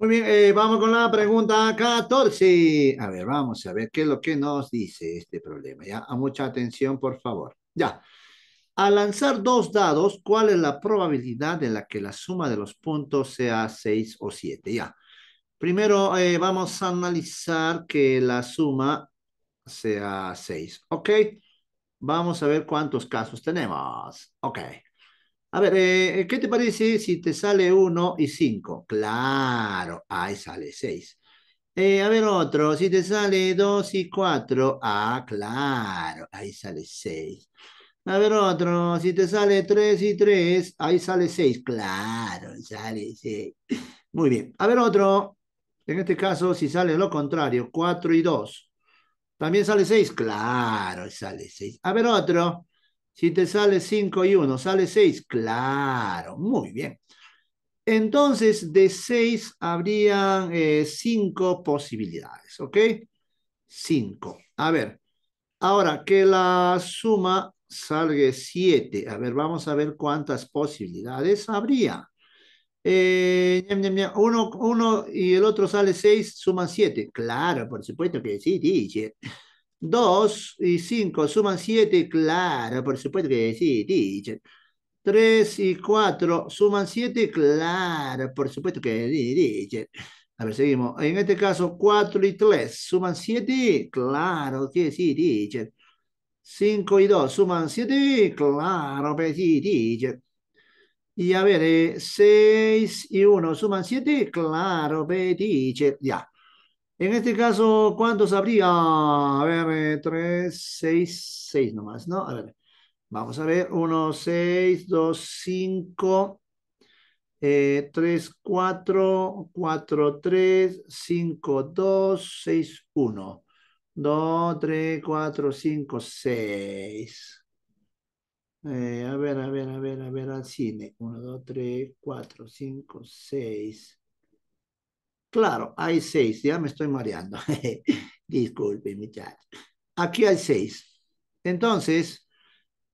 Muy bien, eh, vamos con la pregunta 14. A ver, vamos a ver qué es lo que nos dice este problema. Ya, a mucha atención, por favor. Ya. Al lanzar dos dados, ¿cuál es la probabilidad de la que la suma de los puntos sea 6 o 7? Ya. Primero eh, vamos a analizar que la suma sea 6. Ok. Vamos a ver cuántos casos tenemos. Ok. A ver, eh, ¿qué te parece si te sale 1 y 5? Claro, ahí sale 6. Eh, a ver otro, si te sale 2 y 4, ah, claro, ahí sale 6. A ver otro, si te sale 3 y 3, ahí sale 6, claro, sale 6. Muy bien, a ver otro, en este caso si sale lo contrario, 4 y 2, también sale 6, claro, sale 6. A ver otro, si te sale 5 y 1, sale 6. Claro, muy bien. Entonces, de 6 habrían 5 eh, posibilidades, ¿ok? 5. A ver, ahora que la suma salga 7. A ver, vamos a ver cuántas posibilidades habría. Eh, uno, uno y el otro sale 6, suman 7. Claro, por supuesto que sí, sí, sí. 2 y 5 suman 7, claro, por supuesto que sí, dice. 3 y 4 suman 7, claro, por supuesto que sí, dice. A ver, seguimos. En este caso, 4 y 3 suman 7, claro que sí, dice. 5 y 2 suman 7, claro que sí, dice. Y a ver, 6 eh, y 1 suman 7, claro, que dice, Ya. En este caso, ¿cuántos habría? A ver, 3, 6, 6 nomás, ¿no? A ver, vamos a ver, 1, 6, 2, 5, 3, 4, 4, 3, 5, 2, 6, 1. 2, 3, 4, 5, 6. a ver, a ver, a ver, a ver, al cine. 1, 2, 3, 4, 5, 6. Claro, hay seis, ya me estoy mareando. Disculpe, muchachos. Aquí hay seis. Entonces,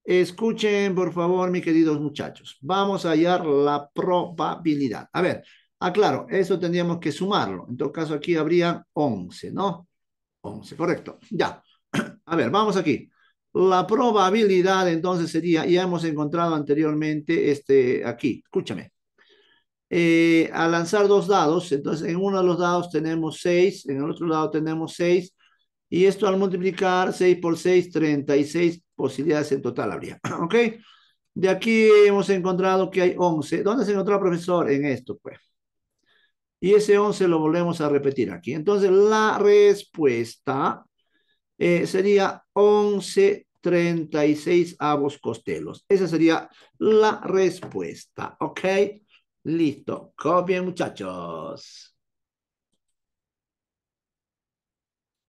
escuchen, por favor, mis queridos muchachos. Vamos a hallar la probabilidad. A ver, aclaro, ah, eso tendríamos que sumarlo. En todo caso, aquí habría 11, ¿no? 11, correcto. Ya. A ver, vamos aquí. La probabilidad entonces sería, ya hemos encontrado anteriormente este aquí, escúchame, eh, a lanzar dos dados. Entonces, en uno de los dados tenemos seis, en el otro lado tenemos seis, Y esto al multiplicar 6 por 6, 36 posibilidades en total habría. ¿Ok? De aquí hemos encontrado que hay 11. ¿Dónde se encontró el profesor? En esto, pues. Y ese 11 lo volvemos a repetir aquí. Entonces, la respuesta eh, sería 11 36 avos costelos. Esa sería la respuesta, ¿ok? Listo. Copien, muchachos.